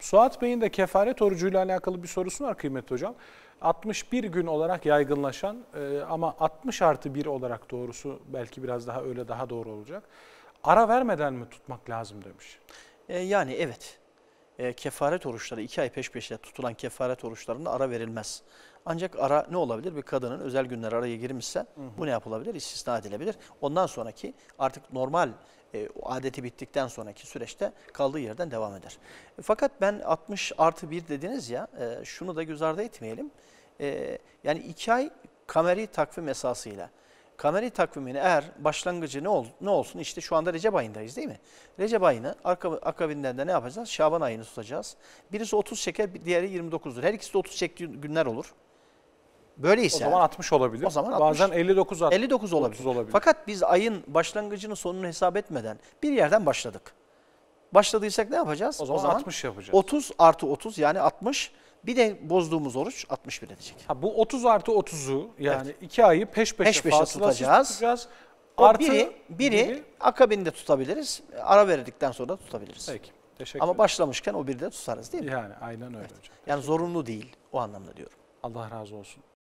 Suat Bey'in de kefaret orucuyla alakalı bir sorusu var kıymetli hocam. 61 gün olarak yaygınlaşan e, ama 60 artı 1 olarak doğrusu belki biraz daha öyle daha doğru olacak. Ara vermeden mi tutmak lazım demiş. E, yani evet e, kefaret oruçları, iki ay peş peşe tutulan kefaret oruçlarında ara verilmez. Ancak ara ne olabilir? Bir kadının özel günler araya girmişse hı hı. bu ne yapılabilir? İstisna edilebilir. Ondan sonraki artık normal e, adeti bittikten sonraki süreçte kaldığı yerden devam eder. Fakat ben 60 artı 1 dediniz ya e, şunu da göz ardı etmeyelim. E, yani iki ay kameri takvim esasıyla Kanari takvimini eğer başlangıcı ne, ol, ne olsun işte şu anda Recep ayındayız değil mi? Recep ayını akabinden de ne yapacağız? Şaban ayını tutacağız. Birisi 30 çeker diğeri 29'dur. Her ikisi de 30 çektiği günler olur. Böyleyse. O zaman 60 olabilir. O zaman 60. Bazen 59 60, 59 olabilir. olabilir. Fakat biz ayın başlangıcını sonunu hesap etmeden bir yerden başladık. Başladıysak ne yapacağız? O zaman, o zaman 60 yapacağız. 30 artı 30 yani 60. Bir de bozduğumuz oruç 61 edecek. Ha, bu 30 artı 30'u yani 2 evet. ayı peş peşe, peş peşe tutacağız. tutacağız. artı biri, biri, biri akabinde tutabiliriz. Ara verdikten sonra tutabiliriz. Peki. Teşekkür Ama başlamışken o biri de tutarız değil mi? Yani aynen öyle evet. hocam. Yani zorunlu değil o anlamda diyorum. Allah razı olsun.